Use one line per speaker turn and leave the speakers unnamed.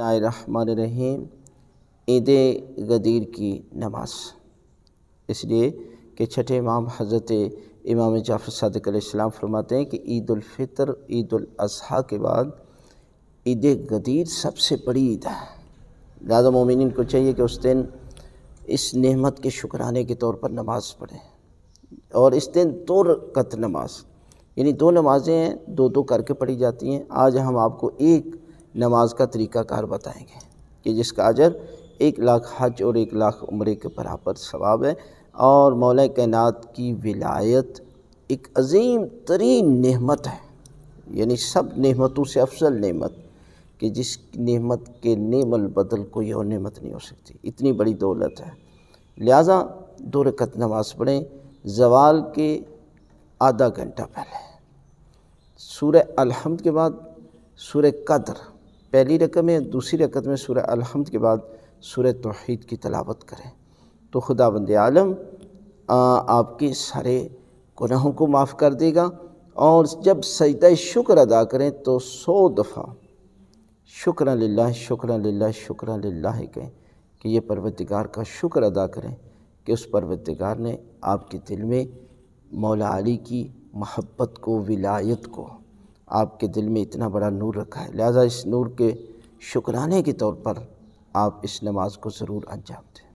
रहीम ईद गदीर की नमाज इसलिए कि छठे इमाम हज़रत इमाम जाफ़र सदक इस्लाम फरमाते हैं कि ईदालफ़ितर ईदाजी के बाद ईद गदीर सबसे बड़ी ईद है लादा मोमिन को चाहिए कि उस दिन इस नहमत के शुक्राने के तौर पर नमाज़ पढ़ें और इस दिन दो रकत नमाज यानी दो नमाज़ें हैं दो दो करके पढ़ी जाती हैं आज हम आपको एक नमाज का तरीक़ाकार बताएंगे कि जिसका अजर एक लाख हज और एक लाख उम्र के बराबर सवाब है और मौल कैनात की विलायत एक अजीम तरीन नहमत है यानी सब नहमतों से अफसल नहमत कि जिस नहमत के नमल बदल कोई और नहमत नहीं हो सकती इतनी बड़ी दौलत है लिहाजा दो रकत नमाज पढ़ें जवाल के आधा घंटा पहले सूर्य अलहमद के बाद सूर्य कदर पहली रकत में दूसरी रकत में सूर्य अलहमद के बाद सूर्य तोहद की तलावत करें तो खुदा बंद आलम आपके सारे गुनाहों को माफ़ कर देगा और जब सद शुक्र अदा करें तो सौ दफ़ा शुक्र ला शुक्र ला शुक्र ला कहें कि ये परवतगार का शुक्र अदा करें कि उस परवतगार ने आपके दिल में मौला अली की महब्बत को विलायत को आपके दिल में इतना बड़ा नूर रखा है लिहाजा इस नूर के शुक्राने के तौर पर आप इस नमाज को ज़रूर अंजाम दें